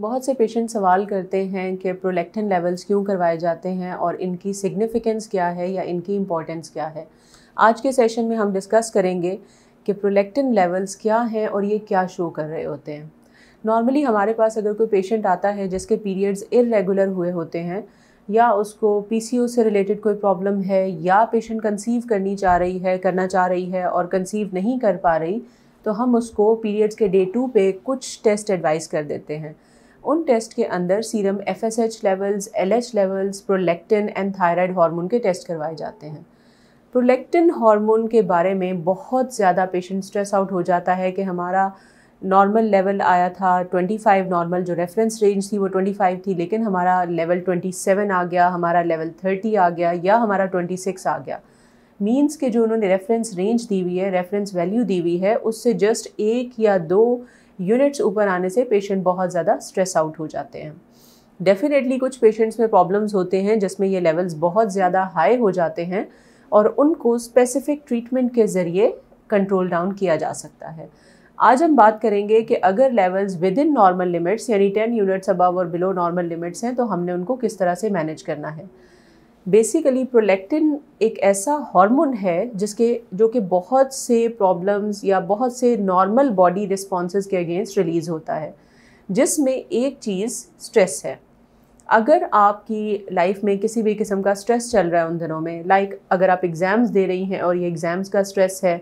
बहुत से पेशेंट सवाल करते हैं कि प्रोलेक्टिन लेवल्स क्यों करवाए जाते हैं और इनकी सिग्निफिकेंस क्या है या इनकी इम्पॉर्टेंस क्या है आज के सेशन में हम डिस्कस करेंगे कि प्रोलेक्टिन लेवल्स क्या हैं और ये क्या शो कर रहे होते हैं नॉर्मली हमारे पास अगर कोई पेशेंट आता है जिसके पीरियड्स इरेगुलर हुए होते हैं या उसको पी से रिलेटेड कोई प्रॉब्लम है या पेशेंट कंसीव करनी चाह रही है करना चाह रही है और कंसीव नहीं कर पा रही तो हम उसको पीरियड्स के डे टू पे कुछ टेस्ट एडवाइस कर देते हैं उन टेस्ट के अंदर serum F S H levels L H levels prolactin and thyroid hormone के टेस्ट करवाए जाते हैं प्रोलेक्टिन हार्मोन के बारे में बहुत ज़्यादा पेशेंट स्ट्रेस आउट हो जाता है कि हमारा नॉर्मल लेवल आया था 25 नॉर्मल जो रेफरेंस रेंज थी वो 25 थी लेकिन हमारा लेवल 27 आ गया हमारा लेवल 30 आ गया या हमारा 26 आ गया मीन्स के जो उन्होंने रेफरेंस रेंज दी हुई है रेफरेंस वैल्यू दी हुई है उससे जस्ट एक या दो यूनिट्स ऊपर आने से पेशेंट बहुत ज़्यादा स्ट्रेस आउट हो जाते हैं डेफिनेटली कुछ पेशेंट्स में प्रॉब्लम्स होते हैं जिसमें ये लेवल्स बहुत ज़्यादा हाई हो जाते हैं और उनको स्पेसिफिक ट्रीटमेंट के ज़रिए कंट्रोल डाउन किया जा सकता है आज हम बात करेंगे कि अगर levels within normal limits यानी टेन यूनिट्स अबव और बिलो नॉर्मल लिमिट्स हैं तो हमने उनको किस तरह से मैनेज करना है बेसिकली प्रोलेक्टिन एक ऐसा हार्मोन है जिसके जो कि बहुत से प्रॉब्लम्स या बहुत से नॉर्मल बॉडी रिस्पॉन्स के अगेंस्ट रिलीज़ होता है जिसमें एक चीज़ स्ट्रेस है अगर आपकी लाइफ में किसी भी किस्म का स्ट्रेस चल रहा है उन दिनों में लाइक like अगर आप एग्ज़ाम्स दे रही हैं और ये एग्ज़ाम्स का स्ट्रेस है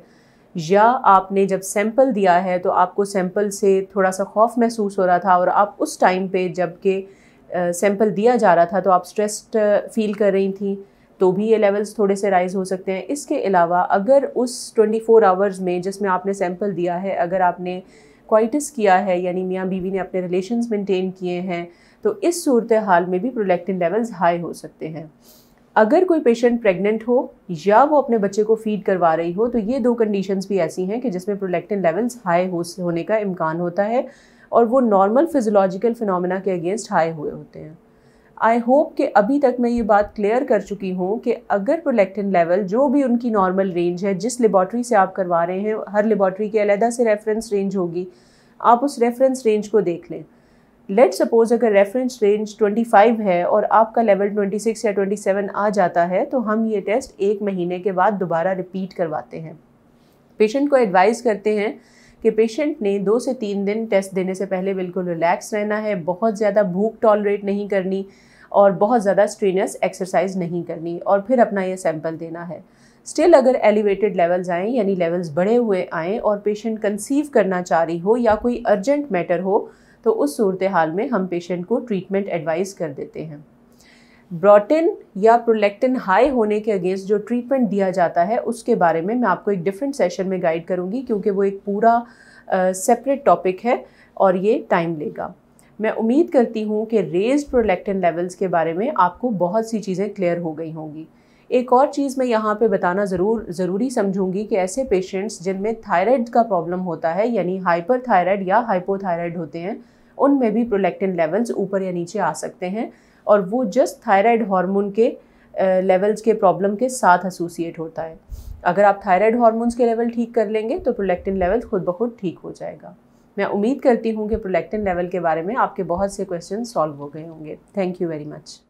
या आपने जब सैंपल दिया है तो आपको सैंपल से थोड़ा सा खौफ महसूस हो रहा था और आप उस टाइम पे जबकि सैंपल दिया जा रहा था तो आप स्ट्रेस्ड फील कर रही थी तो भी ये लेवल्स थोड़े से राइज हो सकते हैं इसके अलावा अगर उस 24 आवर्स में जिसमें आपने सैंपल दिया है अगर आपने क्वाइटिस किया है यानी मियाँ बीवी ने अपने रिलेशन मेंटेन किए हैं तो इस सूरत हाल में भी प्रोलेक्टिन लेवल्स हाई हो सकते हैं अगर कोई पेशेंट प्रेग्नेंट हो या वो अपने बच्चे को फीड करवा रही हो तो ये दो कंडीशंस भी ऐसी हैं कि जिसमें प्रोलेक्टिन लेवल्स हाई हो होने का इम्कान होता है और वो नॉर्मल फ़िजोलॉजिकल फिनमिना के अगेंस्ट हाई हुए होते हैं आई होप कि अभी तक मैं ये बात क्लियर कर चुकी हूँ कि अगर प्रोलेक्टिन लेवल जो भी उनकी नॉर्मल रेंज है जिस लेबॉट्री से आप करवा रहे हैं हर लेबॉट्री के अलहदा से रेफरेंस रेंज होगी आप उस रेफरेंस रेंज को देख लें लेट सपोज अगर रेफरेंस रेंज 25 है और आपका लेवल 26 या 27 आ जाता है तो हम ये टेस्ट एक महीने के बाद दोबारा रिपीट करवाते हैं पेशेंट को एडवाइस करते हैं कि पेशेंट ने दो से तीन दिन टेस्ट देने से पहले बिल्कुल रिलैक्स रहना है बहुत ज़्यादा भूख टॉलरेट नहीं करनी और बहुत ज़्यादा स्ट्रेनस एक्सरसाइज नहीं करनी और फिर अपना यह सैंपल देना है स्टिल अगर एलिवेटेड लेवल्स आएँ यानी लेवल्स बढ़े हुए आएँ और पेशेंट कंसीव करना चाह रही हो या कोई अर्जेंट मैटर हो तो उस सूरत हाल में हम पेशेंट को ट्रीटमेंट एडवाइस कर देते हैं ब्रोटिन या प्रोलेक्टिन हाई होने के अगेंस्ट जो ट्रीटमेंट दिया जाता है उसके बारे में मैं आपको एक डिफरेंट सेशन में गाइड करूँगी क्योंकि वो एक पूरा सेपरेट uh, टॉपिक है और ये टाइम लेगा मैं उम्मीद करती हूँ कि रेज प्रोलेक्टिन लेवल्स के बारे में आपको बहुत सी चीज़ें क्लियर हो गई होंगी एक और चीज़ मैं यहाँ पे बताना ज़रूर ज़रूरी समझूंगी कि ऐसे पेशेंट्स जिनमें थायराइड का प्रॉब्लम होता है यानी हाइपर थायराइड या हाइपोथायराइड होते हैं उनमें भी प्रोलेक्टिन लेवल्स ऊपर या नीचे आ सकते हैं और वो जस्ट थायराइड हार्मोन के लेवल्स के प्रॉब्लम के साथ एसोसिएट होता है अगर आप थायराइड हार्मोन्स के लेवल ठीक कर लेंगे तो प्रोलेक्टिन लेवल खुद ब खुद ठीक हो जाएगा मैं उम्मीद करती हूँ कि प्रोलेक्टिन लेवल के बारे में आपके बहुत से क्वेश्चन सॉल्व हो गए होंगे थैंक यू वेरी मच